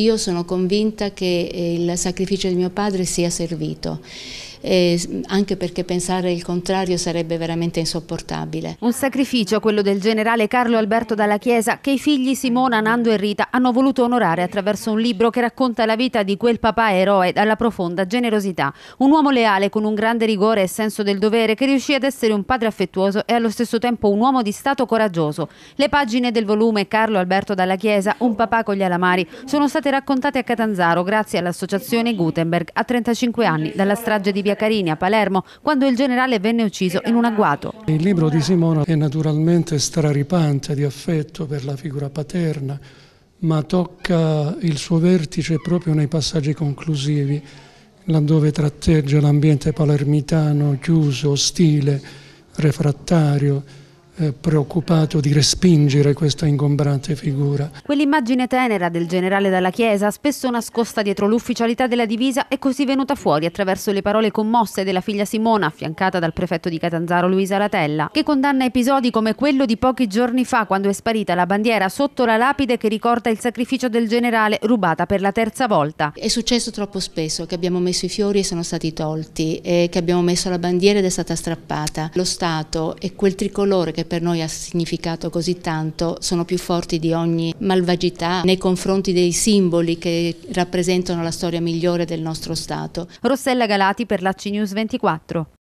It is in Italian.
Io sono convinta che eh, il sacrificio di mio padre sia servito eh, anche perché pensare il contrario sarebbe veramente insopportabile. Un sacrificio, quello del generale Carlo Alberto Dalla Chiesa, che i figli Simona, Nando e Rita hanno voluto onorare attraverso un libro che racconta la vita di quel papà eroe dalla profonda generosità. Un uomo leale con un grande rigore e senso del dovere che riuscì ad essere un padre affettuoso e allo stesso tempo un uomo di Stato coraggioso. Le pagine del volume Carlo Alberto Dalla Chiesa, Un papà con gli alamari, sono state raccontate a Catanzaro grazie all'associazione Gutenberg a 35 anni dalla strage di Piazza via Carini a Palermo quando il generale venne ucciso in un agguato. Il libro di Simona è naturalmente straripante di affetto per la figura paterna, ma tocca il suo vertice proprio nei passaggi conclusivi, laddove tratteggia l'ambiente palermitano chiuso, ostile, refrattario, eh, preoccupato di respingere questa ingombrante figura. Quell'immagine tenera del generale dalla Chiesa, spesso nascosta dietro l'ufficialità della divisa, è così venuta fuori attraverso le parole commosse della figlia Simona, affiancata dal prefetto di Catanzaro Luisa Latella, che condanna episodi come quello di pochi giorni fa quando è sparita la bandiera sotto la lapide che ricorda il sacrificio del generale rubata per la terza volta. È successo troppo spesso che abbiamo messo i fiori e sono stati tolti, e che abbiamo messo la bandiera ed è stata strappata. Lo Stato e quel tricolore che per noi ha significato così tanto sono più forti di ogni malvagità nei confronti dei simboli che rappresentano la storia migliore del nostro Stato. Rossella Galati per la News 24.